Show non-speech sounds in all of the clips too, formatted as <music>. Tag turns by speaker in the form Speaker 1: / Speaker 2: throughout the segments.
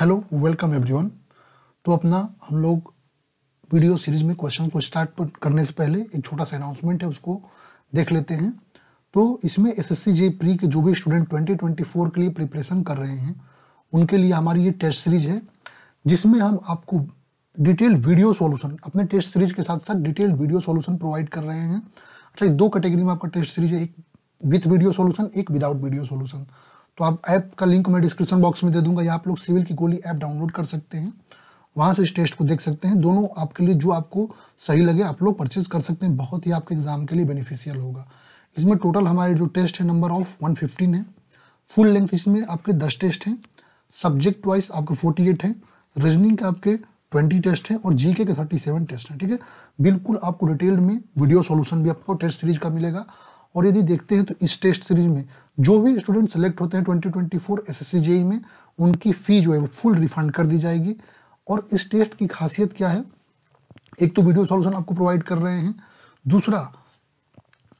Speaker 1: Hello welcome everyone तो अपना हम लोग वीडियो सीरीज में क्वेश्चन को स्टार्ट करने से पहले एक छोटा सा अनाउंसमेंट है उसको देख लेते हैं तो इसमें एस एस प्री के जो भी स्टूडेंट 2024 के लिए प्रिपरेशन कर रहे हैं उनके लिए हमारी ये टेस्ट सीरीज है जिसमें हम आपको डिटेल वीडियो सोल्यूशन अपने टेस्ट सीरीज के साथ साथ डिटेल वीडियो सोल्यूशन प्रोवाइड कर रहे हैं अच्छा दो कैटेगरी में आपका टेस्ट सीरीज है एक विथ वीडियो सोल्यूशन एक विदाउट वीडियो सोल्यूशन तो आप ऐप का लिंक मैं डिस्क्रिप्शन बॉक्स में दे दूंगा या आप लोग सिविल की गोली ऐप डाउनलोड कर सकते हैं वहाँ से इस टेस्ट को देख सकते हैं दोनों आपके लिए जो आपको सही लगे आप लोग परचेज कर सकते हैं बहुत ही आपके एग्ज़ाम के लिए बेनिफिशियल होगा इसमें टोटल हमारे जो टेस्ट है नंबर ऑफ फिफ्टीन है फुल लेंथ इसमें आपके दस टेस्ट हैं सब्जेक्ट वाइज आपके एट है रीजनिंग के आपके 20 टेस्ट हैं और जीके के 37 टेस्ट हैं ठीक है बिल्कुल आपको डिटेल्ड में वीडियो सॉल्यूशन भी आपको टेस्ट सीरीज का मिलेगा और यदि देखते हैं तो इस टेस्ट सीरीज में जो भी स्टूडेंट सेलेक्ट होते हैं 2024 ट्वेंटी फोर में उनकी फ़ी जो है वो फुल रिफंड कर दी जाएगी और इस टेस्ट की खासियत क्या है एक तो वीडियो सॉल्यूशन आपको प्रोवाइड कर रहे हैं दूसरा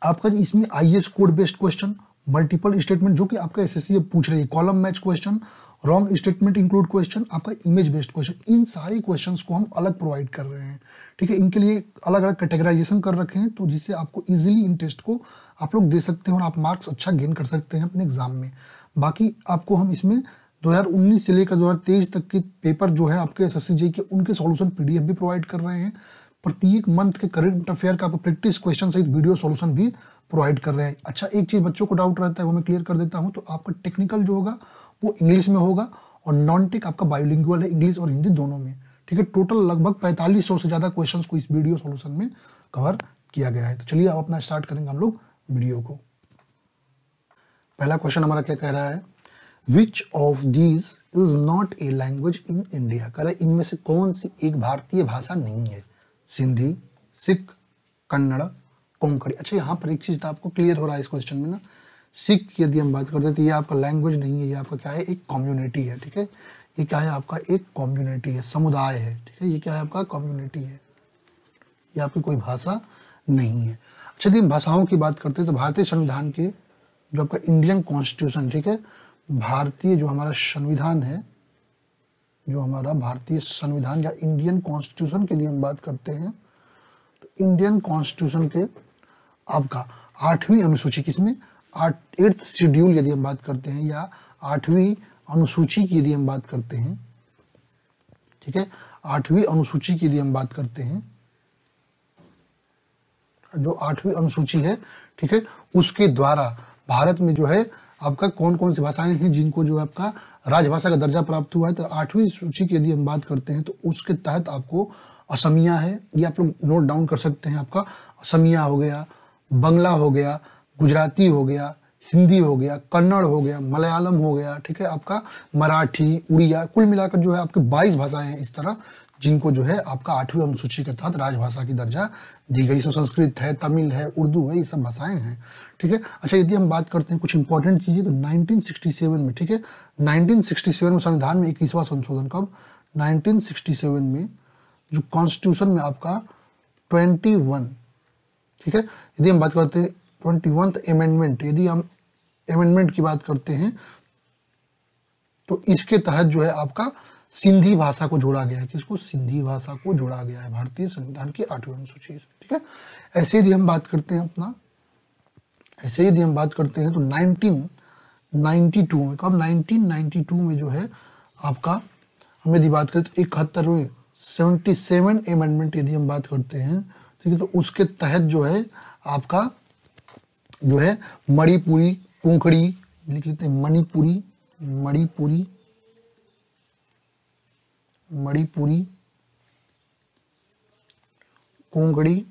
Speaker 1: आपका इसमें I code based question multiple statement जो कि आपका एस पूछ रही है column match question wrong statement include question आपका इमेज बेस्ड क्वेश्चन इन सारे क्वेश्चन को हम अलग प्रोवाइड कर रहे हैं ठीक है इनके लिए अलग अलग कैटेगराइजेशन कर रखे हैं तो जिससे आपको इजिली इन टेस्ट को आप लोग दे सकते हैं और आप मार्क्स अच्छा गेन कर सकते हैं अपने एग्जाम में बाकी आपको हम इसमें 2019 से लेकर 2023 तक के पेपर जो है आपके एस एस के उनके सॉल्यूशन पीडीएफ भी प्रोवाइड कर रहे हैं प्रत्येक मंथ के करंट अफेयर का आप प्रैक्टिस क्वेश्चन सहित वीडियो सॉल्यूशन भी प्रोवाइड कर रहे हैं अच्छा एक चीज़ बच्चों को डाउट रहता है वो मैं क्लियर कर देता हूँ तो आपका टेक्निकल जो होगा वो इंग्लिश में होगा और नॉन टेक आपका बायोलिंग है इंग्लिश और हिंदी दोनों में ठीक है टोटल लगभग पैंतालीस सौ से ज़्यादा क्वेश्चन को इस वीडियो सोल्यूशन में कवर किया गया है तो चलिए अब अपना स्टार्ट करेंगे हम लोग वीडियो को पहला क्वेश्चन हमारा क्या कह रहा है which of these is not a language in India कह रहा है इनमें से कौन सी एक भारतीय भाषा नहीं है सिंधी सिख कन्नड़ कोंकणी अच्छा यहाँ पर एक चीज़ तो आपको क्लियर हो रहा है इस क्वेश्चन में ना सिख यदि हम बात करते हैं तो ये आपका लैंग्वेज नहीं है ये आपका क्या है एक कम्युनिटी है ठीक है ये क्या है आपका एक कम्युनिटी है समुदाय है ठीक है ये क्या है आपका कम्युनिटी है ये आपकी कोई भाषा नहीं है अच्छा यदि भाषाओं की बात करते हैं तो भारतीय संविधान के जो आपका इंडियन कॉन्स्टिट्यूशन ठीक है भारतीय जो हमारा संविधान है जो हमारा भारतीय संविधान या इंडियन कॉन्स्टिट्यूशन के लिए हम बात करते हैं तो इंडियन कॉन्स्टिट्यूशन के आपका आठवीं अनुसूची किसमें एट्थ शेड्यूल यदि हम बात करते हैं या आठवीं अनुसूची की यदि हम बात करते हैं ठीक है आठवीं अनुसूची की यदि हम बात करते हैं जो आठवीं अनुसूची है ठीक है उसके द्वारा भारत में जो है आपका कौन कौन सी भाषाएं हैं जिनको जो आपका राजभाषा का दर्जा प्राप्त हुआ है तो आठवीं सूची की यदि हम बात करते हैं तो उसके तहत आपको असमिया है ये आप लोग नोट डाउन कर सकते हैं आपका असमिया हो गया बंगला हो गया गुजराती हो गया हिंदी हो गया कन्नड़ हो गया मलयालम हो गया ठीक है आपका मराठी उड़िया कुल मिलाकर जो है आपकी 22 भाषाएं हैं इस तरह जिनको जो है आपका आठवीं अनुसूची के तहत राजभाषा की दर्जा दी गई सो संस्कृत है तमिल है उर्दू है ये सब भाषाएं हैं ठीक है अच्छा यदि हम बात करते हैं कुछ इंपॉर्टेंट चीज़ें तो 1967 में ठीक है 1967 में संविधान में इक्कीसवा संशोधन कब 1967 में जो कॉन्स्टिट्यूशन में आपका ट्वेंटी ठीक है यदि हम बात करते हैं ट्वेंटी अमेंडमेंट यदि हम अमेंडमेंट की बात करते हैं तो इसके तहत जो है आपका सिंधी भाषा को जोड़ा गया है किसको सिंधी भाषा को जोड़ा गया है भारतीय संविधान की आठवीं अनुसूची ठीक है ऐसे यदि हम बात करते हैं अपना ऐसे यदि हम बात करते हैं तो 1992 में कब तो 1992 में जो है आपका हम यदि बात करें तो इकहत्तरवें सेवेंटी सेवन एमेंडमेंट यदि हम बात करते हैं ठीक है तो उसके तहत जो है आपका जो है मणिपुरी कोंकड़ी लिख लेते हैं मणिपुरी मणिपुरी मणिपुरी कोंगड़ी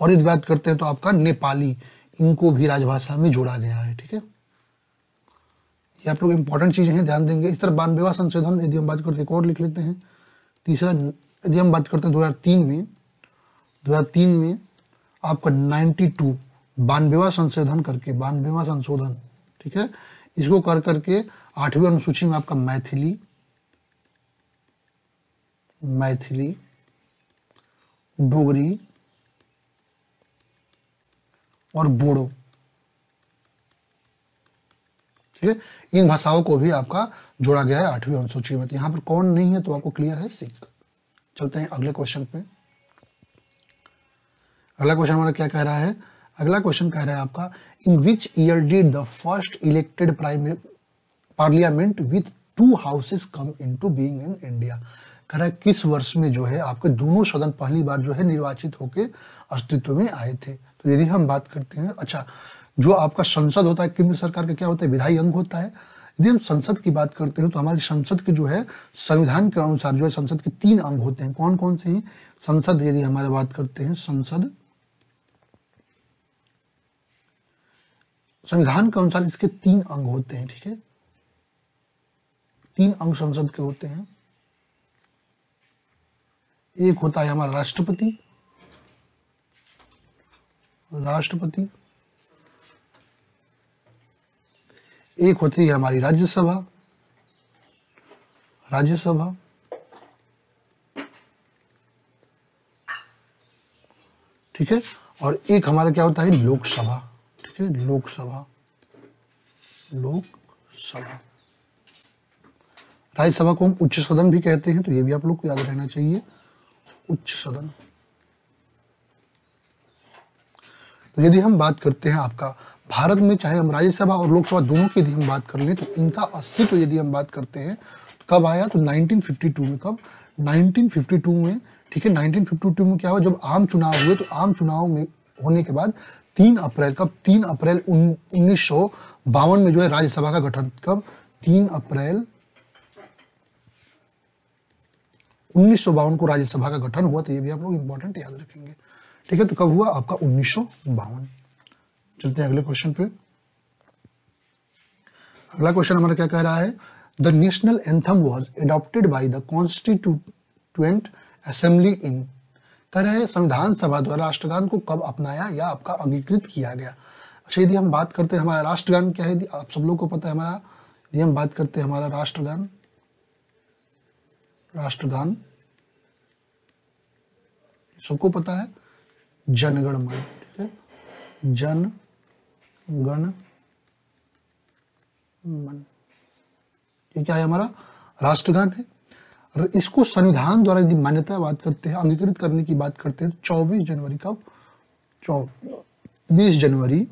Speaker 1: और यदि बात करते हैं तो आपका नेपाली इनको भी राजभाषा में जोड़ा गया है ठीक है ये आप लोग इंपॉर्टेंट चीजें हैं ध्यान देंगे इस तरह बानवेवा संशोधन यदि हम बात करते हैं और लिख लेते हैं तीसरा यदि हम बात करते हैं 2003 में 2003 में आपका 92 टू बानवेवा संशोधन करके बानवेवा संशोधन ठीक है इसको कर करके आठवीं अनुसूची में आपका मैथिली मैथिली डोगरी और बोडो ठीक है इन भाषाओं को भी आपका जोड़ा गया है आठवीं अनुसूची में तो यहां पर कौन नहीं है तो आपको क्लियर है सिख चलते हैं अगले क्वेश्चन पे अगला क्वेश्चन हमारा क्या कह रहा है अगला क्वेश्चन कह रहा है आपका in which year did the first elected prime parliament with two houses come in to being in India कह रहा है किस वर्ष में जो है आपके दोनों सदन पहली बार जो है निर्वाचित होकर अस्तित्व में आए थे तो यदि हम बात करते हैं अच्छा जो आपका संसद होता है केंद्र सरकार का क्या होता है विधायी अंग होता है यदि हम संसद की बात करते हैं तो हमारी संसद की जो है संविधान के अनुसार जो है संसद के तीन अंग होते हैं कौन कौन से हैं संसद यदि हमारे बात करते हैं संसद संविधान के अनुसार इसके तीन अंग होते हैं ठीक है तीन अंग संसद के होते हैं एक होता है हमारा राष्ट्रपति राष्ट्रपति एक होती है हमारी राज्यसभा राज्यसभा ठीक है और एक हमारा क्या होता है लोकसभा ठीक लोकसभा लोकसभा राज्यसभा को हम उच्च सदन भी कहते हैं तो ये भी आप लोग को याद रहना चाहिए उच्च सदन तो यदि हम बात करते हैं आपका भारत में चाहे हम राज्यसभा और लोकसभा दोनों की यदि हम बात कर लें तो इनका अस्तित्व यदि हम बात करते हैं तो कब आया तो 1952 में कब 1952 में ठीक है 1952 में क्या हुआ जब आम चुनाव हुए तो आम चुनाव में होने के बाद तीन अप्रैल कब तीन अप्रैल उन्नीस सौ बावन में जो है राज्यसभा का गठन कब तीन अप्रैल उन्नीस सौ को राज्यसभा का गठन हुआ तो ये भी आप लोग इंपॉर्टेंट याद रखेंगे ठीक है तो कब हुआ आपका उन्नीस चलते हैं अगले क्वेश्चन पे अगला क्वेश्चन हमारा क्या कह रहा है the national anthem was adopted by the constituent assembly इन तरह संविधान सभा द्वारा राष्ट्रगान को कब अपनाया या आपका अंगीकृत किया गया अच्छा यदि हम बात करते हैं हमारा राष्ट्रगान क्या है आप सब लोग को पता है हमारा यदि हम बात करते हैं हमारा राष्ट्रगान राष्ट्रगान सबको पता है जनगण मन ठीक है जन गण मन ये क्या है हमारा राष्ट्रगान है इसको संविधान द्वारा यदि बात करते हैं अंगीकृत करने की बात करते हैं तो चौबीस जनवरी का बीस जनवरी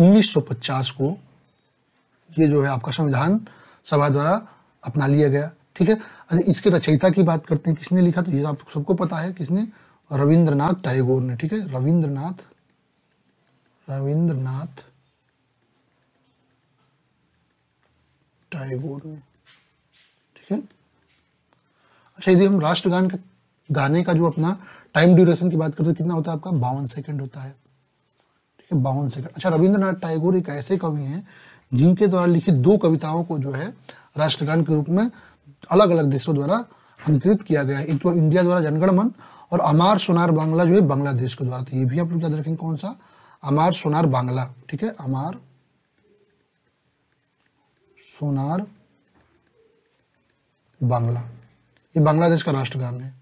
Speaker 1: 1950 को ये जो है आपका संविधान सभा द्वारा अपना लिया गया ठीक है अच्छा इसके रचयिता की बात करते हैं किसने लिखा तो ये आप सबको पता है किसने रविंद्रनाथ टैगोर ने ठीक है रविंद्रनाथ रविंद्रनाथ है बोर्ड में तो। ठीक है अच्छा यदि हम राष्ट्रगान का गाने का जो अपना टाइम ड्यूरेशन की बात करते हैं कितना होता है आपका बावन सेकंड होता है ठीक है बावन सेकंड अच्छा रविंद्रनाथ टैगोर एक ऐसे कवि हैं जिनके द्वारा लिखी दो कविताओं को जो है राष्ट्रगान के रूप में अलग अलग देशों द्वारा अंकृत किया गया है एक तो इंडिया द्वारा जनगणमन और अमार सोनार बांग्ला जो है बांग्लादेश के द्वारा तो ये भी आप लोग याद रखेंगे कौन सा अमार सोनार बांग्ला ठीक है अमार सोनार बांग्ला ये बांग्लादेश का राष्ट्रगान है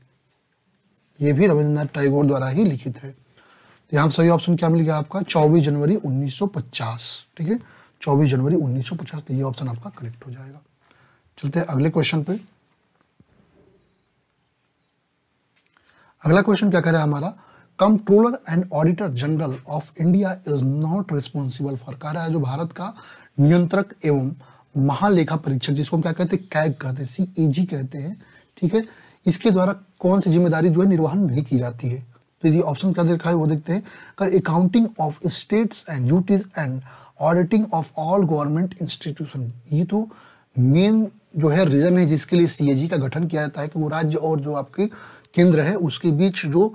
Speaker 1: ये भी रविंद्रनाथ टैगोर द्वारा ही लिखित है तो यहां सही ऑप्शन क्या मिल गया आपका 24 जनवरी 1950 ठीक है 24 जनवरी 1950 तो ये ऑप्शन आपका करेक्ट हो जाएगा चलते हैं अगले क्वेश्चन पे अगला क्वेश्चन क्या कह रहा है हमारा controller and auditor general of India is not responsible for कह रहा है जो भारत का नियंत्रक एवं महालेखा परीक्षक जिसको हम क्या कहते हैं कैग कहते हैं सी ए जी कहते हैं ठीक है इसके द्वारा कौन सी जिम्मेदारी जो है निर्वहन नहीं की जाती है तो यदि ऑप्शन क्या देखा है वो देखते हैं कर accounting of states and duties and auditing of all government institution ये तो मेन जो है रीजन है जिसके लिए सीएजी का गठन किया जाता है कि वो राज्य और जो आपके केंद्र है उसके बीच जो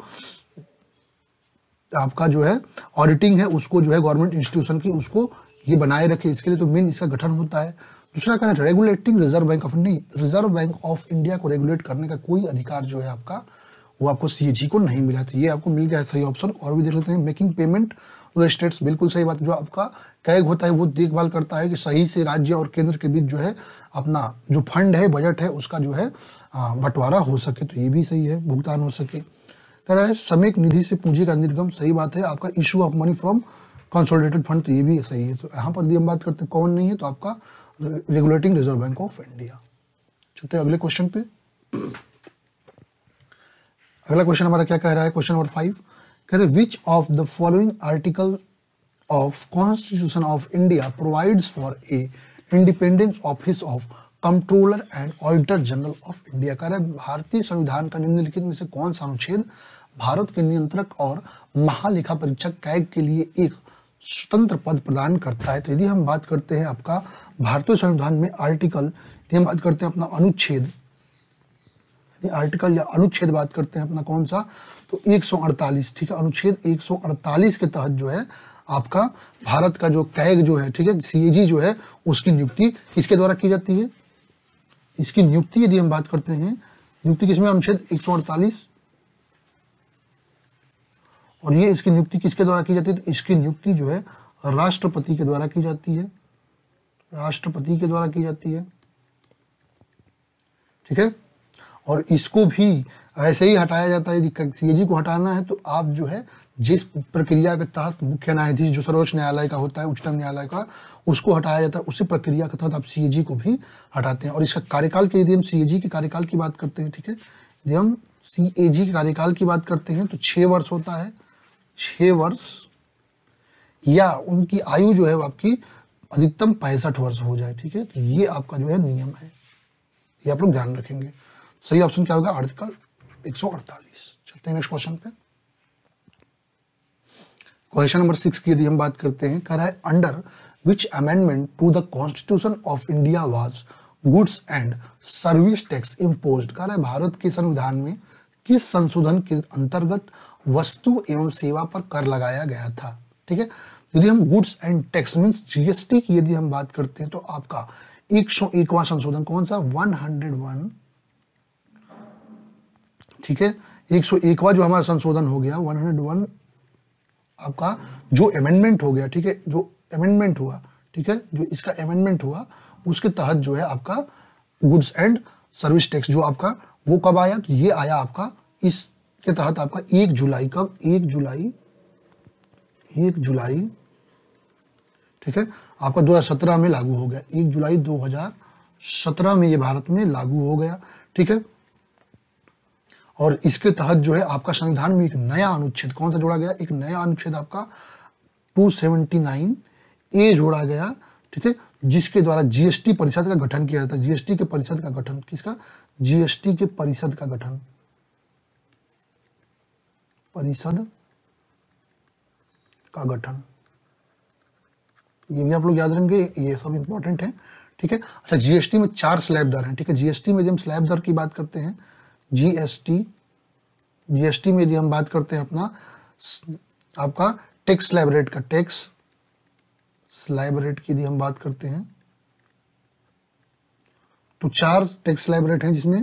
Speaker 1: आपका जो है ऑडिटिंग है उसको जो है गवर्नमेंट इंस्टीट्यूशन की उसको ये बनाए रखे इसके लिए तो मेन इसका गठन होता है दूसरा कहना रेगुलेटिंग रिजर्व बैंक ऑफ नहीं रिजर्व बैंक ऑफ इंडिया को रेगुलेट करने का कोई अधिकार जो है आपका वो आपको सीएजी e को नहीं मिला था ये आपको मिल गया सही ऑप्शन और भी देख लेते हैं मेकिंग पेमेंट स्टेट्स बिल्कुल सही बात जो आपका कैग होता है वो देखभाल करता है कि सही से राज्य और केंद्र के बीच जो है अपना जो फंड है बजट है उसका जो है बंटवारा हो सके तो ये भी सही है भुगतान हो सके कह रहा है समेक निधि से पूंजी का निर्गम सही बात है आपका issue of money from consolidated fund तो ये भी सही है तो यहाँ पर भी हम बात करते हैं कौन नहीं है तो आपका regulating reserve bank of India चलते अगले क्वेश्चन पे अगला क्वेश्चन हमारा क्या कह रहा है क्वेश्चन नंबर फाइव कह रहे which of the following article of constitution of India provides for a independence office of controller and auditor general of India कह रहे भारतीय संविधान का निम्नलिखित में से कौन सा अनुच्छेद भारत के नियंत्रक और महालेखा परीक्षक कैग के लिए एक स्वतंत्र पद प्रदान करता है तो यदि हम बात करते हैं आपका भारतीय संविधान में आर्टिकल यदि हम बात करते हैं अपना अनुच्छेद आर्टिकल या अनुच्छेद बात करते हैं अपना कौन सा तो 148 ठीक है अनुच्छेद 148 के तहत जो है आपका भारत का जो कैग जो है ठीक है सीएजी जो है उसकी नियुक्ति किसके द्वारा की जाती है इसकी नियुक्ति यदि हम बात करते हैं नियुक्ति किसमें अनुच्छेद एक सौ अड़तालीस और ये इसकी नियुक्ति किसके द्वारा की जाती है तो इसकी नियुक्ति जो है राष्ट्रपति के द्वारा की जाती है राष्ट्रपति के द्वारा की जाती है ठीक है और इसको भी ऐसे ही हटाया जाता है यदि सीएजी को हटाना है तो आप जो है जिस प्रक्रिया के तहत मुख्य न्यायाधीश जो सर्वोच्च न्यायालय का होता है उच्चतम न्यायालय का उसको हटाया जाता है उसी प्रक्रिया के तहत आप सीएजी को भी हटाते हैं और इसका कार्यकाल के यदि हम सीएजी के कार्यकाल की बात करते हैं ठीक है यदि हम सी के कार्यकाल की बात करते हैं तो छह वर्ष होता है छः वर्ष या उनकी आयु जो है वो आपकी अधिकतम पैंसठ वर्ष हो जाए ठीक है तो ये आपका जो है नियम है ये आप लोग ध्यान रखेंगे सही ऑप्शन क्या होगा आर्टिकल एक सौ अड़तालीस चलते हैं नेक्स्ट क्वेश्चन पे क्वेश्चन नंबर सिक्स की यदि हम बात करते हैं कह रहा है under which amendment to the constitution of India was goods and service tax impose कह रहा है भारत के संविधान में किस संशोधन के अंतर्गत वस्तु एवं सेवा पर कर लगाया गया था ठीक है यदि हम goods and tax mean GST की यदि हम बात करते हैं तो आपका एक सौ एकवा संशोधन कौन सा 101 ठीक है एक सौ एकवा जो हमारा संशोधन हो गया 101 आपका जो अमेंडमेंट हो गया ठीक है जो अमेंडमेंट हुआ ठीक है जो इसका अमेंडमेंट हुआ उसके तहत जो है आपका गुड्स एंड सर्विस टैक्स जो आपका वो कब आया तो ये आया आपका इस के तहत आपका एक जुलाई कब एक जुलाई एक जुलाई ठीक है आपका 2017 में लागू हो गया एक जुलाई 2017 में ये भारत में लागू हो गया ठीक है और इसके तहत जो है आपका संविधान में एक नया अनुच्छेद कौन सा जोड़ा गया एक नया अनुच्छेद आपका 279 ए जोड़ा गया ठीक है जिसके द्वारा जीएसटी परिषद का गठन किया जाता है जीएसटी के परिषद का गठन किसका जीएसटी के परिषद का गठन परिषद का गठन ये भी आप लोग याद रखेंगे ये सब इंपॉर्टेंट है ठीक है अच्छा जीएसटी में चार स्लैब दर हैं ठीक है जीएसटी में जब हम स्लैब दर की बात करते हैं जीएसटी जीएसटी में यदि हम बात करते हैं अपना आपका टैक्स स्लैब रेट का टैक्स स्लैब रेट की यदि हम बात करते हैं तो चार टैक्स स्लैब रेट है जिसमें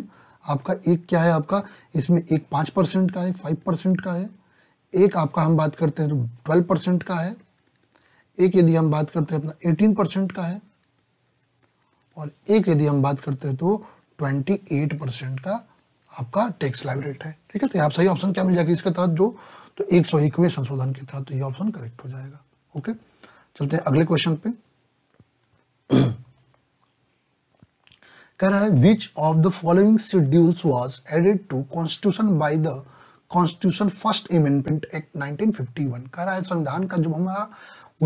Speaker 1: आपका एक क्या है आपका इसमें एक पांच परसेंट का है फाइव परसेंट का है एक आपका हम बात करते हैं तो ट्वेल्व परसेंट का है एक यदि हम बात करते हैं अपना तो एटीन परसेंट का है और एक यदि हम बात करते हैं तो ट्वेंटी एट परसेंट का आपका टैक्स लाइव रेट है ठीक है तो आप सही ऑप्शन क्या मिल जाएगा इसके तहत जो तो एक सौ संशोधन के तहत तो ये ऑप्शन करेक्ट हो जाएगा ओके चलते हैं अगले क्वेश्चन पे कह रहा है which of the following schedules was added to constitution by the constitution first amendment act 1951 कह रहा है संविधान का जब हमारा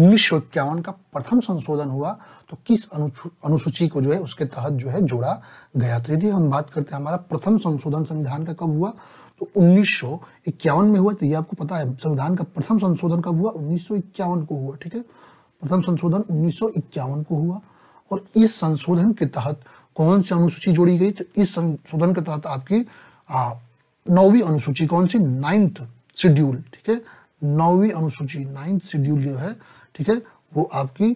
Speaker 1: उन्नीस का प्रथम संशोधन हुआ तो किस अनुसूची को जो है उसके तहत जो है जोड़ा गया तो यदि हम बात करते हैं हमारा प्रथम संशोधन संविधान का कब हुआ तो उन्नीस में हुआ तो ये आपको पता है संविधान का प्रथम संशोधन कब हुआ उन्नीस को हुआ ठीक है प्रथम संशोधन उन्नीस को हुआ और इस संशोधन के तहत कौन सी अनुसूची जोड़ी गई तो इस संशोधन के तहत आपकी नौवीं अनुसूची कौन सी नाइन्थ शेड्यूल ठीक है नौवीं अनुसूची नाइन्थ शेड्यूल जो है ठीक है वो आपकी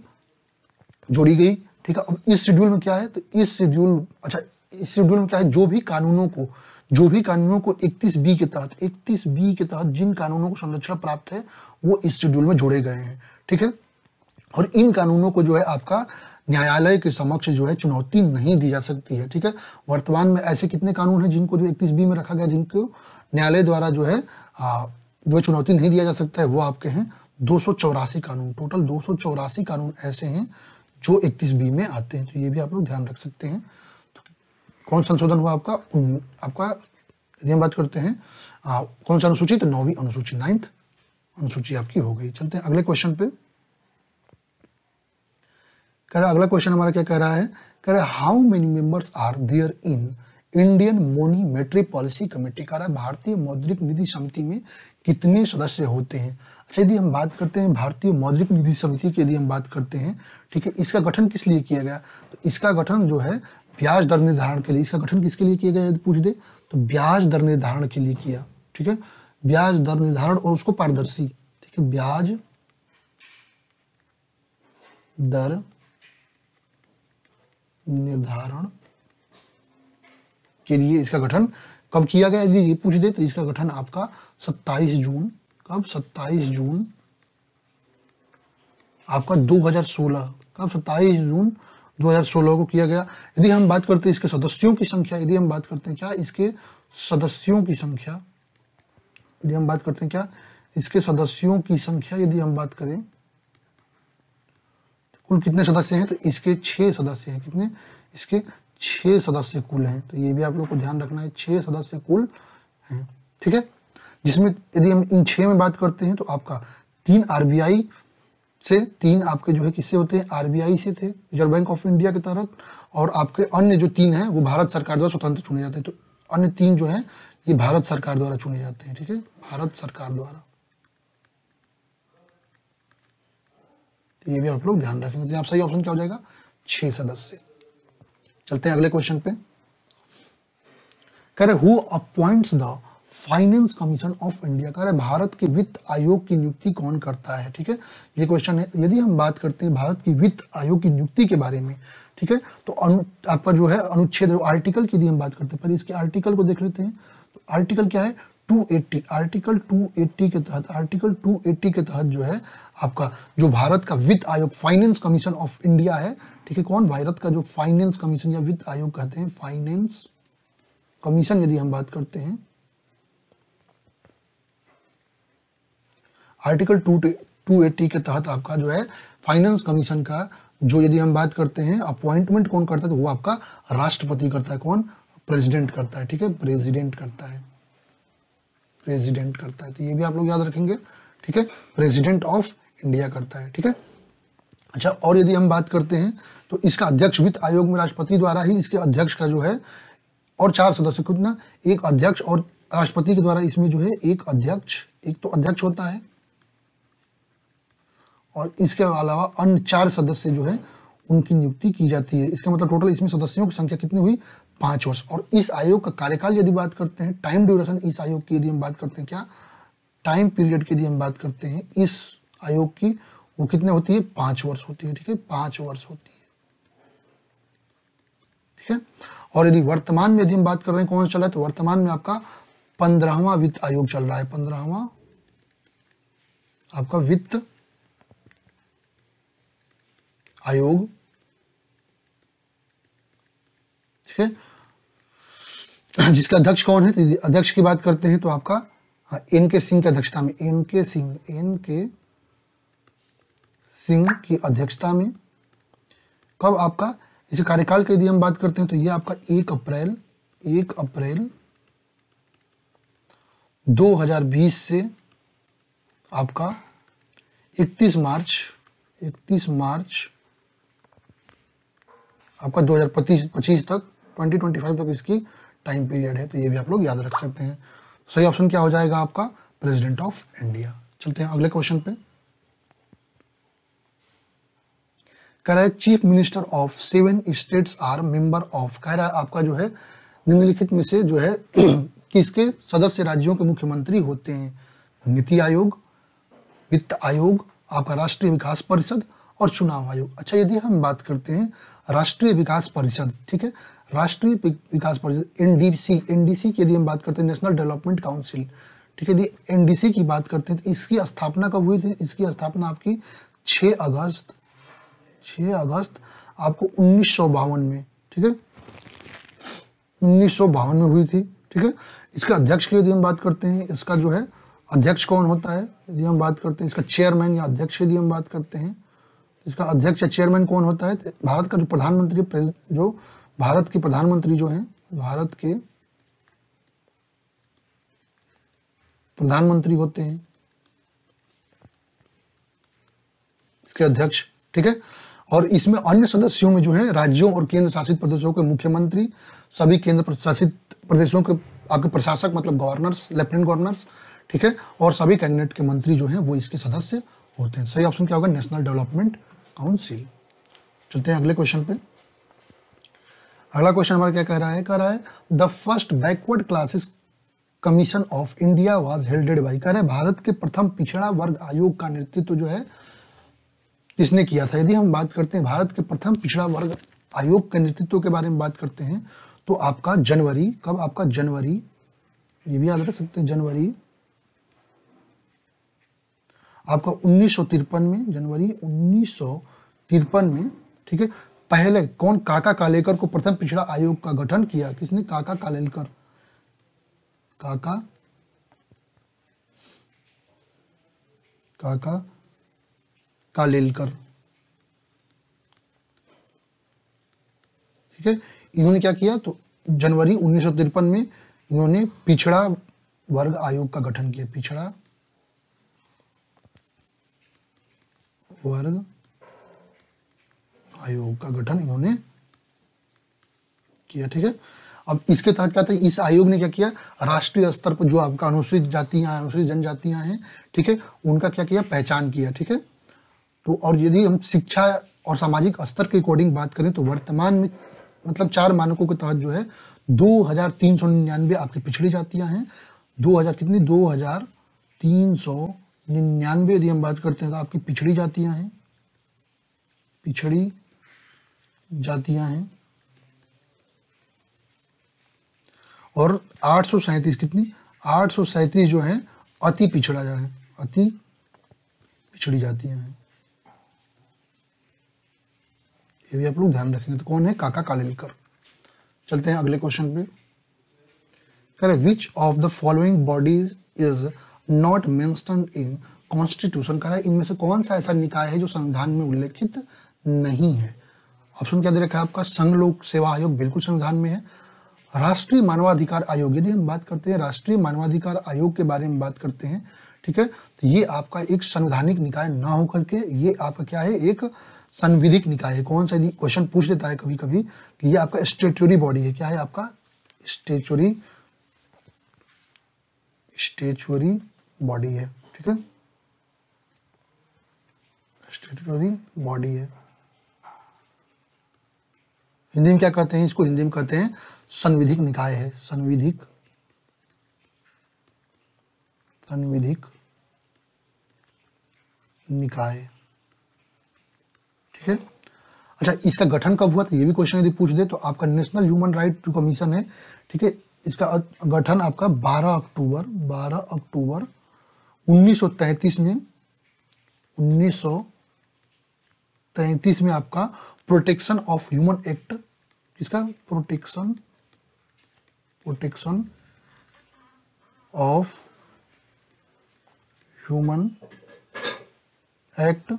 Speaker 1: जोड़ी गई ठीक है अब इस शेड्यूल में क्या है तो इस शेड्यूल अच्छा इस शेड्यूल में क्या है जो भी कानूनों को जो भी कानूनों को 31 बी के तहत 31 बी के तहत जिन कानूनों को संरक्षण प्राप्त है वो इस शेड्यूल में जोड़े गए हैं ठीक है और इन कानूनों को जो है आपका न्यायालय के समक्ष जो है चुनौती नहीं दी जा सकती है ठीक है वर्तमान में ऐसे कितने कानून हैं जिनको जो इकतीस बी में रखा गया जिनको न्यायालय द्वारा जो है आ, जो चुनौती नहीं दिया जा सकता है वो आपके हैं दो कानून टोटल दो कानून ऐसे हैं जो इकतीस बी में आते हैं तो ये भी आप लोग ध्यान रख सकते हैं तो कौन संशोधन हुआ आपका आपका यदि हम बात करते हैं आ, कौन सा अनुसूचित नौवीं अनुसूची नाइन्थ अनुसूची आपकी हो गई चलते हैं अगले क्वेश्चन पे कह रहा अगला क्वेश्चन हमारा क्या कह रहा है कह रहा है how many members are there in Indian monetary policy committee कह रहा है भारतीय मौद्रिक निधि समिति में कितने सदस्य होते हैं अच्छा यदि हम बात करते हैं भारतीय मौद्रिक निधि समिति की यदि हम बात करते हैं ठीक है इसका गठन किस लिए किया गया तो इसका गठन जो है ब्याज दर निर्धारण के लिए इसका गठन किसके लिए किया गया यदि पूछ दे तो ब्याज दर निर्धारण के लिए किया ठीक है ब्याज दर निर्धारण और उसको पारदर्शी ठीक है ब्याज दर निर्धारण के लिए इसका गठन कब किया गया यदि ये पूछ दे तो इसका गठन आपका 27 जून कब 27 जून आपका 2016 कब 27 जून 2016 को किया गया यदि हम बात करते हैं इसके सदस्यों की संख्या यदि हम बात करते हैं क्या इसके सदस्यों की संख्या यदि हम बात करते हैं क्या इसके सदस्यों की संख्या यदि हम बात करें कुल कितने सदस्य हैं तो इसके छह सदस्य हैं कितने इसके छह सदस्य कुल हैं तो ये भी आप लोग को ध्यान रखना है छह सदस्य कुल हैं ठीक है जिसमें यदि हम इन छह में बात करते हैं तो आपका तीन आरबीआई से तीन आपके जो है किससे होते हैं आरबीआई से थे रिजर्व बैंक ऑफ इंडिया के तहत और आपके अन्य जो तीन हैं वो भारत सरकार द्वारा स्वतंत्र चुने जाते हैं तो अन्य तीन जो है ये भारत सरकार द्वारा चुने जाते हैं ठीक है भारत सरकार द्वारा ये भी आप लोग ध्यान रखेंगे तो आप सही ऑप्शन क्या हो जाएगा छह सदस्य चलते हैं अगले क्वेश्चन पे कह रहे who appoints the finance commission of India कह रहे भारत के वित्त आयोग की नियुक्ति कौन करता है ठीक है ये क्वेश्चन है यदि हम बात करते हैं भारत की वित्त आयोग की नियुक्ति के बारे में ठीक है तो अनु आपका जो है अनुच्छेद आर्टिकल की यदि हम बात करते हैं पर इसके आर्टिकल को देख लेते हैं तो आर्टिकल क्या है 280 आर्टिकल 280 के तहत आर्टिकल 280 के तहत जो है आपका जो भारत का वित्त आयोग फाइनेंस कमीशन ऑफ इंडिया है ठीक है कौन भारत का जो फाइनेंस कमीशन या वित्त आयोग कहते हैं फाइनेंस कमीशन यदि हम बात करते हैं आर्टिकल 280 के तहत आपका जो है फाइनेंस कमीशन का जो यदि हम बात करते हैं अपॉइंटमेंट कौन करता है तो वो आपका राष्ट्रपति करता है कौन प्रेसिडेंट करता है ठीक है प्रेसिडेंट करता है प्रेसिडेंट करता है तो ये भी आप लोग याद रखेंगे ठीक है प्रेसिडेंट ऑफ इंडिया करता है ठीक है अच्छा और यदि हम बात करते हैं तो इसका अध्यक्ष वित्त आयोग में राष्ट्रपति द्वारा ही इसके अध्यक्ष का जो है और चार सदस्य खुद ना एक अध्यक्ष और राष्ट्रपति के द्वारा इसमें जो है एक अध्यक्ष एक तो अध्यक्ष होता है और इसके अलावा अन्य चार सदस्य जो है उनकी नियुक्ति की जाती है इसका मतलब टोटल इसमें सदस्यों की संख्या कितनी हुई पांच वर्ष और इस आयोग का कार्यकाल यदि बात करते हैं टाइम ड्यूरेशन इस आयोग की यदि हम बात करते हैं क्या टाइम पीरियड की यदि हम बात करते हैं इस आयोग की वो कितने होती है पांच वर्ष होती है ठीक है पांच वर्ष होती है ठीक है और यदि वर्तमान में यदि हम बात कर रहे हैं कौन चला है तो वर्तमान में आपका पंद्रहवा वित्त आयोग चल रहा है पंद्रहवा आपका वित्त आयोग ठीक है <coughs> जिसका अध्यक्ष कौन है अध्यक्ष की बात करते हैं तो आपका हाँ, एन के सिंह की अध्यक्षता में एन के सिंह एन के सिंह की अध्यक्षता में कब आपका इसे कार्यकाल की यदि हम बात करते हैं तो यह आपका एक अप्रैल एक अप्रैल 2020 से आपका 31 मार्च 31 मार्च आपका 2025 तक 2025 तक इसकी टाइम पीरियड है तो ये भी आप लोग याद रख सकते हैं सही ऑप्शन क्या हो जाएगा आपका प्रेसिडेंट ऑफ इंडिया चलते हैं अगले क्वेश्चन पे कह रहा है chief minister of seven states are member of कह रहा है आपका जो है निम्नलिखित में से जो है <clears throat> किसके सदस्य राज्यों के मुख्यमंत्री होते हैं नीति आयोग वित्त आयोग आपका राष्ट्रीय विकास परिषद और चुनाव आयोग अच्छा यदि हम बात करते हैं राष्ट्रीय विकास परिषद ठीक है राष्ट्रीय विकास परिषद एनडीसी एनडीसी की यदि हम बात करते हैं नेशनल डेवलपमेंट काउंसिल ठीक है यदि एनडीसी की बात करते हैं तो इसकी स्थापना कब हुई थी इसकी स्थापना आपकी 6 अगस्त 6 अगस्त आपको उन्नीस में ठीक है उन्नीस में हुई थी ठीक है इसका अध्यक्ष की यदि हम बात करते हैं इसका जो है अध्यक्ष कौन होता है यदि हम बात करते हैं इसका चेयरमैन या अध्यक्ष यदि हम बात करते हैं तो इसका अध्यक्ष या चेयरमैन कौन होता है भारत का जो प्रधानमंत्री जो भारत के प्रधानमंत्री जो हैं भारत के प्रधानमंत्री होते हैं इसके अध्यक्ष ठीक है और इसमें अन्य सदस्यों में जो है राज्यों और केंद्र शासित प्रदेशों के मुख्यमंत्री सभी केंद्र शासित प्रदेशों के आपके प्रशासक मतलब गवर्नर्स लेफ्टिनेंट गवर्नर्स ठीक है और सभी कैबिनेट के मंत्री जो हैं वो इसके सदस्य होते हैं सही ऑप्शन क्या होगा नेशनल डेवलपमेंट काउंसिल चलते हैं अगले क्वेश्चन पे अगला क्वेश्चन हमारा क्या कह रहा है कह रहा है the first backward classes commission of India was headed by कह रहे भारत के प्रथम पिछड़ा वर्ग आयोग का नेतृत्व जो है किसने किया था यदि हम बात करते हैं भारत के प्रथम पिछड़ा वर्ग आयोग के नेतृत्व के बारे में बात करते हैं तो आपका जनवरी कब आपका जनवरी ये भी याद रख सकते हैं जनवरी आपका उन्नीस में जनवरी उन्नीस में ठीक है पहले कौन काका कालेकर को प्रथम पिछड़ा आयोग का गठन किया किसने काका कालेकर काका काका कालेलकर ठीक है इन्होंने क्या किया तो जनवरी उन्नीस में इन्होंने पिछड़ा वर्ग आयोग का गठन किया पिछड़ा वर्ग आयोग का गठन इन्होंने किया ठीक है अब इसके तहत क्या था इस आयोग ने क्या किया राष्ट्रीय स्तर पर जो आपका अनुसूचित जातियां अनुसूचित जनजातियां हैं ठीक है ठीके? उनका क्या किया पहचान किया ठीक है तो और यदि हम शिक्षा और सामाजिक स्तर के अकॉर्डिंग बात करें तो वर्तमान में मतलब चार मानकों के तहत जो है दो हजार तीन सौ निन्यानवे आपकी पिछड़ी जातियां हैं दो हजार कितनी दो हजार तीन सौ निन्यानवे यदि हम बात करते हैं तो आपकी पिछड़ी जातियां हैं पिछड़ी जातियां हैं और आठ कितनी आठ जो है अति पिछड़ा जा है अति पिछड़ी जातियां हैं ये भी आप लोग ध्यान रखेंगे तो कौन है काका कालेलकर चलते हैं अगले क्वेश्चन पे करें which of the following bodies is not mentioned in constitution करा इनमें से कौन सा ऐसा निकाय है जो संविधान में उल्लेखित नहीं है ऑप्शन क्या दे रखा है आपका संघ लोक सेवा आयोग बिल्कुल संविधान में है राष्ट्रीय मानवाधिकार आयोग यदि हम बात करते हैं राष्ट्रीय मानवाधिकार आयोग के बारे में बात करते हैं ठीक है तो ये आपका एक संवैधानिक निकाय ना होकर के ये आपका क्या है एक संविधिक निकाय है कौन सा यदि क्वेश्चन पूछ देता है कभी कभी कि ये आपका स्टेचुरी बॉडी है क्या है आपका स्टेचुरी स्टेचुरी बॉडी है ठीक है स्टेचुरी बॉडी है हिंदी में क्या कहते हैं इसको हिंदी में कहते हैं संविधिक निकाय है संविधिक संविधिक निकाय ठीक है अच्छा इसका गठन कब हुआ था ये भी क्वेश्चन यदि पूछ दे तो आपका नेशनल ह्यूमन राइट कमीशन है ठीक है इसका गठन आपका 12 अक्टूबर 12 अक्टूबर 1933 में तैतीस में आपका प्रोटेक्शन ऑफ ह्यूमन एक्ट किसका protection protection of human act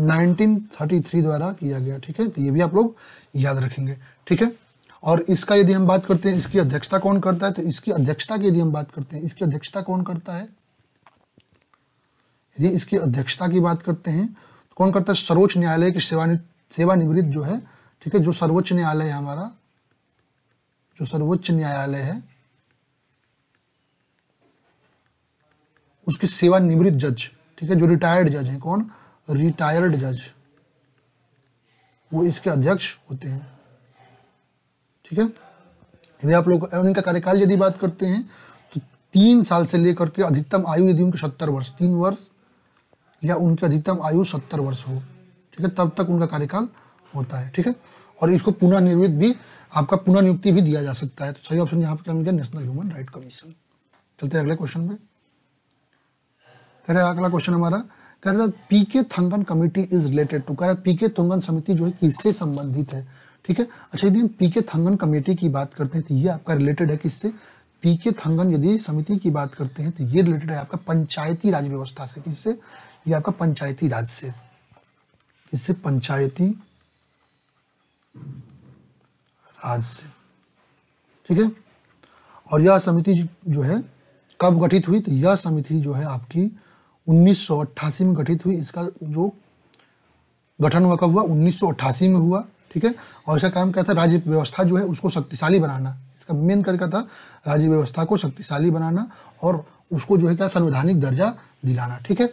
Speaker 1: 1933 द्वारा किया गया ठीक है तो ये भी आप लोग याद रखेंगे ठीक है और इसका यदि हम बात करते हैं इसकी अध्यक्षता कौन करता है तो इसकी अध्यक्षता की यदि हम बात करते हैं इसकी अध्यक्षता कौन करता है यदि इसकी अध्यक्षता की बात करते हैं कौन करता है सर्वोच्च न्यायालय की सेवानि सेवानिवृत्त जो है ठीक है जो सर्वोच्च न्यायालय है हमारा जो सर्वोच्च न्यायालय है उसकी सेवानिवृत्त जज ठीक है जो रिटायर्ड जज है कौन रिटायर्ड जज वो इसके अध्यक्ष होते हैं ठीक है यदि आप लोग इनका कार्यकाल यदि बात करते हैं तो तीन साल से लेकर के अधिकतम आयु यदि उनकी सत्तर वर्ष तीन वर्ष या उनकी अधिकतम आयु सत्तर वर्ष हो ठीक है तब तक उनका कार्यकाल होता है ठीक है और इसको पुनर्निवृत्त भी आपका पुनर्नियुक्ति भी दिया जा सकता है तो सही ऑप्शन यहाँ पे क्या मिल गया नेशनल ह्यूमन राइट कमीशन चलते हैं अगले क्वेश्चन पे कह रहे अगला क्वेश्चन हमारा कह रहे P K Thungon committee is related to कह रहे पी के थंगन समिति जो है किससे संबंधित है ठीक है अच्छा यदि हम पी के थंगन कमेटी की बात करते हैं तो ये आपका रिलेटेड है किससे पी के थंगन यदि समिति की बात करते हैं तो ये रिलेटेड है आपका पंचायती राज व्यवस्था से किससे ये आपका पंचायती राज से इससे पंचायती राज से ठीक है और यह समिति जो है कब गठित हुई तो यह समिति जो है आपकी 1988 में गठित हुई इसका जो गठन हुआ कब हुआ 1988 में हुआ ठीक है और इसका काम क्या था राज्य व्यवस्था जो है उसको शक्तिशाली बनाना इसका मेन करके था राज्य व्यवस्था को शक्तिशाली बनाना और उसको जो है क्या संवैधानिक दर्जा दिलाना ठीक है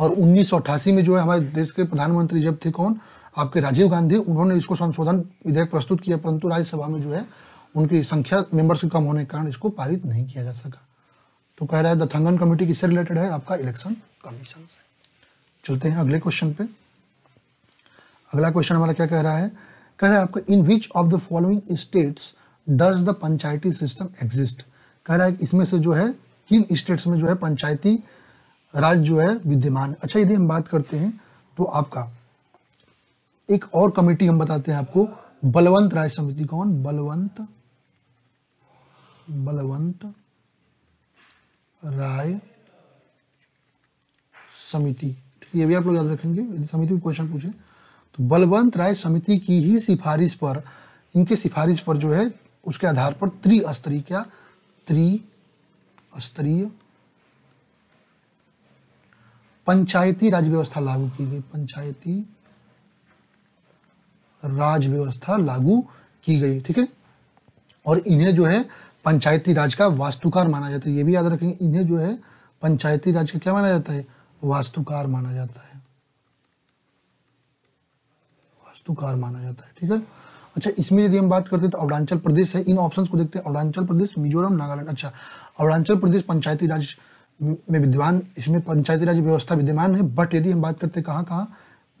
Speaker 1: और उन्नीस में जो है हमारे देश के प्रधानमंत्री जब थे कौन आपके राजीव गांधी उन्होंने इसको संशोधन विधेयक प्रस्तुत किया परंतु राज्यसभा में जो है उनकी संख्या मेंबर्स कम होने के कारण इसको पारित नहीं किया जा सका तो कह रहा है दथंगन कमेटी किससे रिलेटेड है आपका इलेक्शन कमीशन से चलते हैं अगले क्वेश्चन पे अगला क्वेश्चन हमारा क्या कह रहा है कह रहा है आपका in which of the following states does the panchayati system exist कह रहा है इसमें से जो है किन स्टेट्स में जो है पंचायती राज जो है विद्यमान अच्छा यदि हम बात करते हैं तो आपका एक और कमेटी हम बताते हैं आपको बलवंत राज समिति कौन बलवंत बलवंत राय समिति ये भी आप लोग याद रखेंगे यदि समिति में क्वेश्चन पूछे तो बलवंत राय समिति की ही सिफारिश पर इनके सिफारिश पर जो है उसके आधार पर त्रिस्तरीय क्या त्रिस्तरीय पंचायती राज व्यवस्था लागू की गई पंचायती राज व्यवस्था लागू की गई ठीक है और इन्हें जो है पंचायती राज का वास्तुकार माना जाता है ये भी याद रखेंगे इन्हें जो है पंचायती राज का क्या माना जाता है वास्तुकार माना जाता है वास्तुकार माना जाता है ठीक है अच्छा इसमें यदि हम बात करते हैं तो अरुणाचल प्रदेश है इन ऑप्शंस को देखते हैं अरुणाचल प्रदेश मिजोरम नागालैंड अच्छा अरुणाचल प्रदेश पंचायती राज में विद्यमान इसमें पंचायती राज व्यवस्था विद्यमान है बट यदि हम बात करते कहाँ कहाँ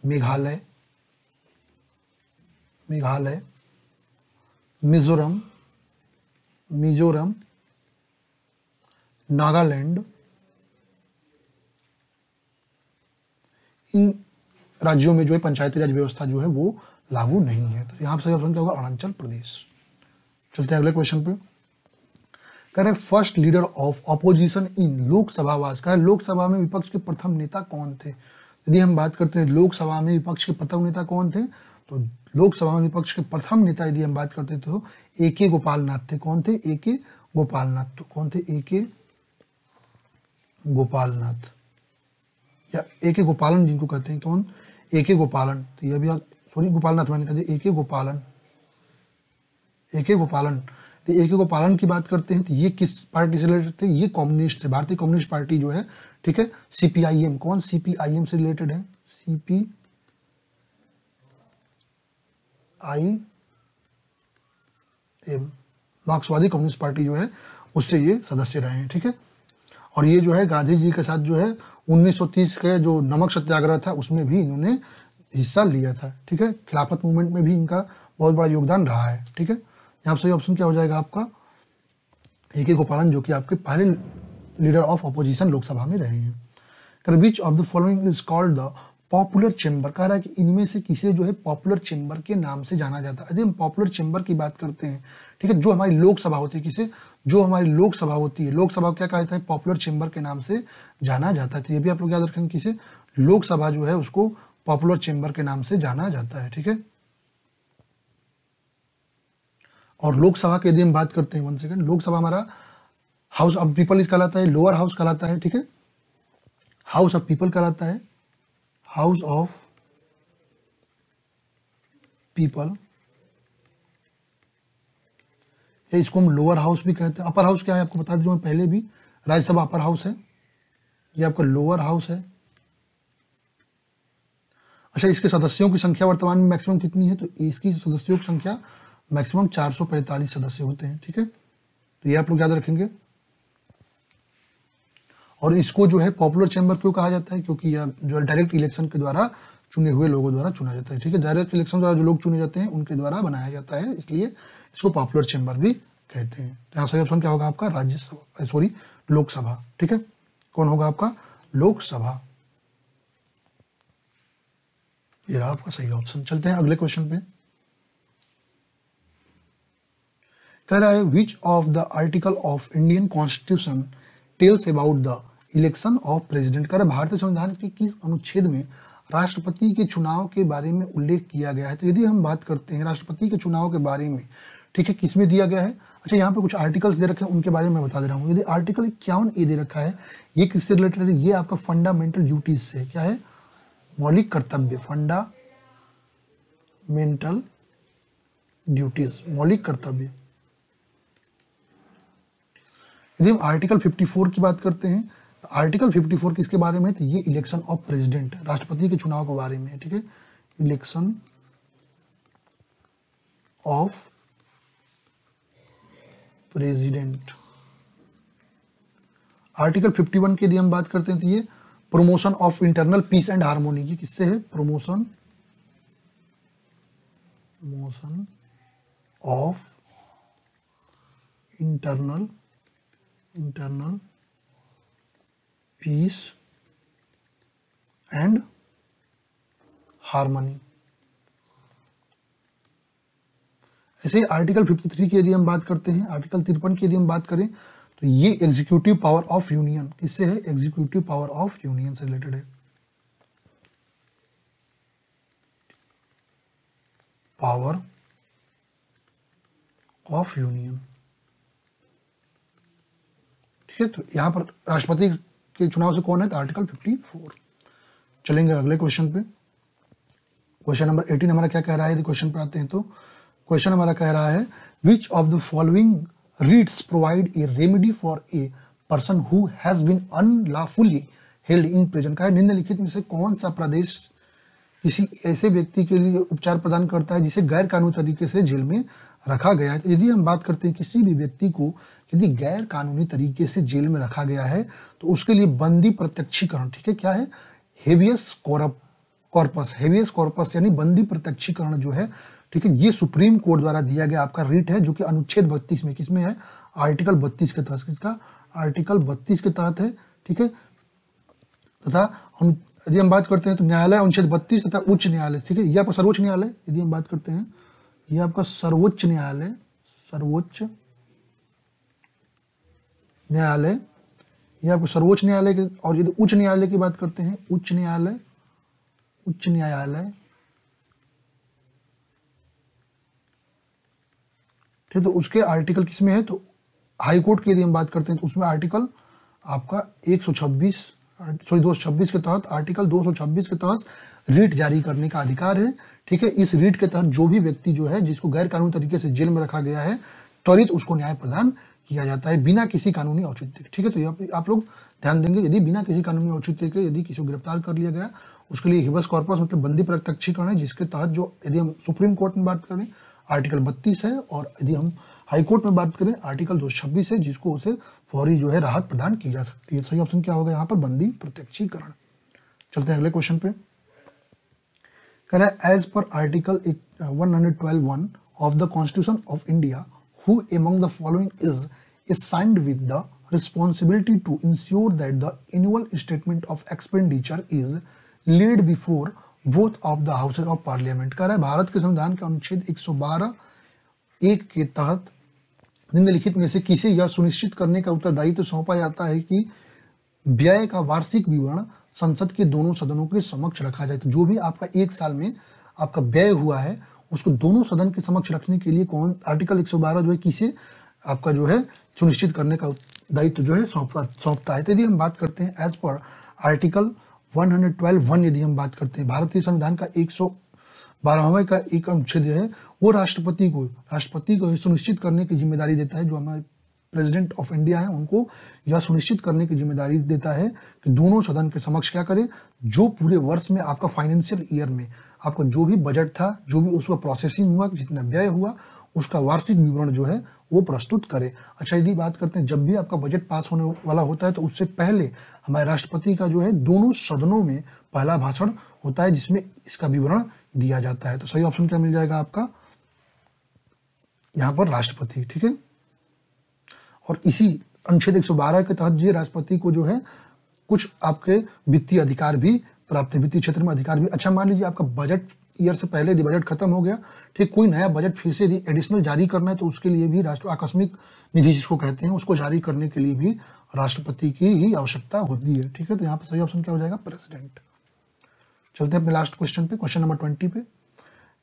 Speaker 1: मेघालय मेघालय मिजोरम मिजोरम नागालैंड इन राज्यों में जो है पंचायती राज व्यवस्था जो है वो लागू नहीं है तो यहां से ऑप्शन क्या होगा अरुणाचल प्रदेश चलते हैं अगले क्वेश्चन पे करें first leader of opposition in Lok Sabha करें लोकसभा में विपक्ष के प्रथम नेता कौन थे यदि हम बात करते हैं लोकसभा में विपक्ष के प्रथम नेता कौन थे तो लोकसभा में विपक्ष के प्रथम नेता यदि हम बात करते तो ए के गोपाल नाथ थे कौन थे ए के गोपाल नाथ तो कौन थे ए के गोपाल नाथ या ए के गोपालन जिनको कहते हैं कौन ए के गोपालन तो यह भी सॉरी गोपाल नाथ मैंने कहा ए के गोपालन ए के गोपालन तो एक को पालन की बात करते हैं तो ये किस पार्टी से रिलेटेड थे ये कम्युनिस्ट से भारतीय कम्युनिस्ट पार्टी जो है ठीक है सीपीआईएम कौन सीपीआईएम से रिलेटेड है सीपी आई एम मार्क्सवादी कम्युनिस्ट पार्टी जो है उससे ये सदस्य रहे हैं ठीक है और ये जो है गांधी जी के साथ जो है 1930 के जो नमक सत्याग्रह था उसमें भी इन्होंने हिस्सा लिया था ठीक है खिलाफत मूवमेंट में भी इनका बहुत बड़ा योगदान रहा है ठीक है यहाँ सही ऑप्शन क्या हो जाएगा आपका ए के गोपालन जो कि आपके पहले लीडर ऑफ अपोजिशन लोकसभा में रहे हैं कर which of the following is called the popular chamber कह रहा है कि इनमें से किसे जो है पॉपुलर चेंबर के नाम से जाना जाता है यदि हम पॉपुलर चेंबर की बात करते हैं ठीक है जो हमारी लोकसभा होती है किसे जो हमारी लोकसभा होती है लोकसभा क्या कहा जाता है पॉपुलर चेंबर के नाम से जाना जाता है तो ये भी आप लोग याद रखेंगे किसे लोकसभा जो है उसको पॉपुलर चेंबर के नाम से जाना जाता है ठीक है और लोकसभा के यदि हम बात करते हैं वन सेकेंड लोकसभा हमारा हाउस ऑफ पीपल कहलाता है लोअर हाउस कहलाता है ठीक है हाउस ऑफ पीपल कहलाता है हाउस ऑफ पीपल इसको हम लोअर हाउस भी कहते हैं अपर हाउस क्या है आपको बता दीजिए मैं पहले भी राज्यसभा अपर हाउस है ये आपका लोअर हाउस है अच्छा इसके सदस्यों की संख्या वर्तमान में मैक्सिमम कितनी है तो इसकी सदस्यों की संख्या मैक्सिमम 445 सदस्य होते हैं ठीक है तो ये आप लोग याद रखेंगे और इसको जो है पॉपुलर चैम्बर क्यों कहा जाता है क्योंकि यह जो है डायरेक्ट इलेक्शन के द्वारा चुने हुए लोगों द्वारा चुना जाता है ठीक है डायरेक्ट इलेक्शन द्वारा जो लोग चुने जाते हैं उनके द्वारा बनाया जाता है इसलिए इसको पॉपुलर चैम्बर भी कहते हैं तो यहाँ सही ऑप्शन क्या होगा आपका राज्यसभा सॉरी लोकसभा ठीक है कौन होगा आपका लोकसभा ये रहा आपका सही ऑप्शन चलते हैं अगले क्वेश्चन पे कह रहा है which of the article of Indian constitution tells about the election of president कर भारतीय संविधान के किस अनुच्छेद में राष्ट्रपति के चुनाव के बारे में उल्लेख किया गया है तो यदि हम बात करते हैं राष्ट्रपति के चुनाव के बारे में ठीक है किसमें दिया गया है अच्छा यहाँ पे कुछ आर्टिकल्स दे रखे हैं उनके बारे में बता दे रहा हूँ यदि आर्टिकल इक्यावन ए दे रखा है ये किससे रिलेटेड है ये आपका फंडामेंटल ड्यूटीज से क्या है मौलिक कर्तव्य फंडामेंटल ड्यूटीज मौलिक कर्तव्य यदि हम आर्टिकल 54 की बात करते हैं तो आर्टिकल 54 किसके बारे में तो ये इलेक्शन ऑफ प्रेसिडेंट राष्ट्रपति के चुनाव के बारे में ठीक है इलेक्शन ऑफ प्रेसिडेंट आर्टिकल 51 की यदि हम बात करते हैं तो ये promotion of internal peace and harmony की किससे है promotion motion of internal internal peace and harmony ऐसे आर्टिकल 53 की यदि हम बात करते हैं आर्टिकल तिरपन की यदि हम बात करें तो ये एग्जीक्यूटिव पावर ऑफ यूनियन किससे है एग्जीक्यूटिव पावर ऑफ यूनियन से रिलेटेड है पावर ऑफ यूनियन क्षेत्र तो यहाँ पर राष्ट्रपति के चुनाव से कौन है तो आर्टिकल फोर चलेंगे अगले क्वेश्चन पे क्वेश्चन नंबर एटीन हमारा क्या कह रहा है यदि क्वेश्चन पर आते हैं तो क्वेश्चन हमारा कह रहा है which of the following writs provide a remedy for a person who has been unlawfully held in prison का निम्नलिखित में से कौन सा प्रदेश किसी ऐसे व्यक्ति के लिए उपचार प्रदान करता है जिसे गैर कानूनी तरीके से जेल में रखा गया है तो यदि हम बात करते हैं किसी भी व्यक्ति को यदि गैर कानूनी तरीके से जेल में रखा गया है तो उसके लिए बंदी प्रत्यक्षीकरण ठीक है क्या है habeas corp corpus habeas corpus यानी बंदी प्रत्यक्षीकरण जो है ठीक है ये सुप्रीम कोर्ट द्वारा दिया गया आपका रिट है जो कि अनुच्छेद बत्तीस में किसमें है आर्टिकल बत्तीस के तहत किसका आर्टिकल बत्तीस के तहत है ठीक है तथा यदि हम बात करते हैं तो न्यायालय अनुच्छेद बत्तीस तथा उच्च न्यायालय ठीक है या सर्वोच्च न्यायालय यदि हम बात करते हैं ये आपका सर्वोच्च न्यायालय सर्वोच्च न्यायालय ये आपको सर्वोच्च न्यायालय के और यदि उच्च न्यायालय की बात करते हैं उच्च न्यायालय उच्च न्यायालय ठीक तो उसके आर्टिकल किसमें है तो हाई कोर्ट की यदि हम बात करते हैं तो उसमें आर्टिकल आपका 126 सॉरी 226 के तहत आर्टिकल 226 के तहत रीट जारी करने का अधिकार है ठीक है इस रीट के तहत जो भी व्यक्ति जो है जिसको गैर कानूनी तरीके से जेल में रखा गया है त्वरित उसको न्याय प्रदान किया जाता है बिना किसी कानूनी औचित्य ठीक है तो आप, आप लोग ध्यान देंगे यदि बिना किसी कानूनी औचित्य के यदि किसी को गिरफ्तार कर लिया गया उसके लिए हिबस कॉर्पस मतलब बंदी प्रत्यक्षीकरण है जिसके तहत जो यदि हम सुप्रीम कोर्ट में बात करें आर्टिकल बत्तीस है और यदि हम हाई कोर्ट में बात करें आर्टिकल दो है जिसको उसे फौरी जो है राहत प्रदान की जा सकती है सही ऑप्शन क्या होगा यहाँ पर बंदी प्रत्यक्षीकरण चलते हैं अगले क्वेश्चन पे कह रहा है as per article one hundred twelve one of the constitution of India who among the following is is assigned with the responsibility to ensure that the annual statement of expenditure is laid before both of the houses of parliament कह रहा है भारत के संविधान के अनुच्छेद एक सौ बारह एक के तहत निम्नलिखित में से किसे यह सुनिश्चित करने का उत्तरदायित्व तो सौंपा जाता है कि व्यय का वार्षिक विवरण संसद के दोनों सदनों के समक्ष रखा जाए तो जो भी आपका एक साल में आपका व्यय हुआ है उसको दोनों सदन के समक्ष रखने के लिए कौन आर्टिकल 112 जो है किसे आपका जो है सुनिश्चित करने का दायित्व तो जो है सौंपता सौंपता है तो यदि हम बात करते हैं एज पर आर्टिकल 112 वन यदि हम बात करते हैं भारतीय संविधान का एक सौ बारहवें का एक अनुच्छेद है वो राष्ट्रपति को राष्ट्रपति को सुनिश्चित करने की जिम्मेदारी देता है जो हमारे प्रेसिडेंट ऑफ इंडिया है उनको यह सुनिश्चित करने की जिम्मेदारी देता है कि दोनों सदन के समक्ष क्या करें जो पूरे वर्ष में आपका फाइनेंशियल ईयर में आपका जो भी बजट था जो भी उसका प्रोसेसिंग हुआ जितना व्यय हुआ उसका वार्षिक विवरण जो है वो प्रस्तुत करे अच्छा यदि बात करते हैं जब भी आपका बजट पास होने वाला होता है तो उससे पहले हमारे राष्ट्रपति का जो है दोनों सदनों में पहला भाषण होता है जिसमें इसका विवरण दिया जाता है तो सही ऑप्शन क्या मिल जाएगा आपका यहाँ पर राष्ट्रपति ठीक है और इसी अनुच्छेद 112 के तहत जी राष्ट्रपति को जो है कुछ आपके वित्तीय अधिकार भी प्राप्त है वित्तीय क्षेत्र में अधिकार भी अच्छा मान लीजिए आपका बजट ईयर से पहले यदि बजट खत्म हो गया ठीक कोई नया बजट फिर से यदि एडिशनल जारी करना है तो उसके लिए भी राष्ट्र आकस्मिक निधि जिसको कहते हैं उसको जारी करने के लिए भी राष्ट्रपति की ही आवश्यकता होती है ठीक है तो यहाँ पर सही ऑप्शन क्या हो जाएगा प्रेसिडेंट चलते हैं अपने लास्ट क्वेश्चन पे क्वेश्चन नंबर ट्वेंटी पे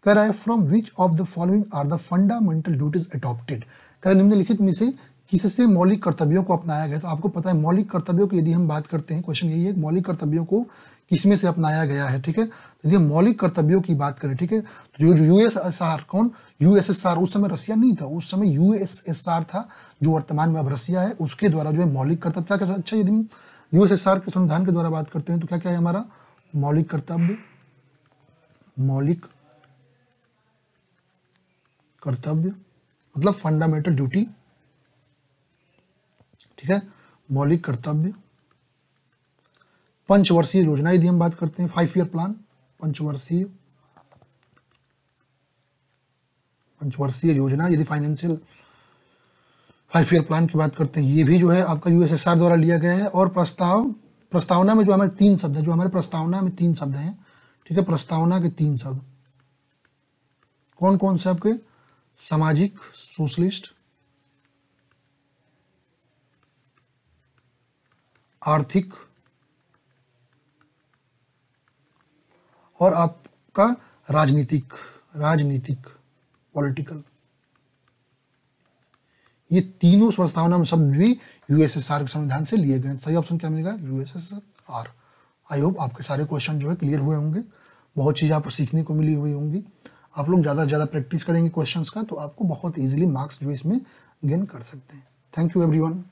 Speaker 1: कह रहा है from which of the following are the fundamental duties adopted कह रहा है निम्नलिखित में से किससे मौलिक कर्तव्यों को अपनाया गया तो आपको पता है मौलिक कर्तव्यों की यदि हम बात करते हैं क्वेश्चन यही है मौलिक कर्तव्यों को किसमें से अपनाया गया है ठीक है तो यदि हम मौलिक कर्तव्यों की बात करें ठीक है तो जो यूएसएसआर कौन यूएसएसआर उस समय रशिया नहीं था उस समय यूएसएसआर था जो वर्तमान में अब रसिया है उसके द्वारा जो है मौलिक कर्तव्य क्या क्या अच्छा यदि हम यूएसएसआर के संविधान के द्वारा बात करते हैं तो क्या क्या है हमारा मौलिक कर्तव्य मौलिक कर्तव्य मतलब फंडामेंटल ड्यूटी ठीक है मौलिक कर्तव्य पंचवर्षीय योजना यदि हम बात करते हैं फाइव ईयर प्लान पंचवर्षीय पंचवर्षीय योजना यदि फाइनेंशियल फाइव ईयर प्लान की बात करते हैं ये भी जो है आपका यूएसएसआर द्वारा लिया गया है और प्रस्ताव प्रस्तावना में जो हमारे तीन शब्द है जो हमारे प्रस्तावना में तीन शब्द हैं ठीक है प्रस्तावना के तीन शब्द कौन कौन से आपके सामाजिक सोशलिस्ट आर्थिक और आपका राजनीतिक राजनीतिक पॉलिटिकल ये तीनों स्वरस्थावना शब्द भी यूएसएसआर के संविधान से लिए गए सही ऑप्शन क्या मिलेगा यूएसएसआर आई होप आपके सारे क्वेश्चन जो है क्लियर हुए होंगे बहुत चीज़ आपको सीखने को मिली हुई होंगी आप लोग ज़्यादा से ज़्यादा प्रैक्टिस करेंगे क्वेश्चंस का तो आपको बहुत इजीली मार्क्स जो इसमें गेन कर सकते हैं थैंक यू एवरीवन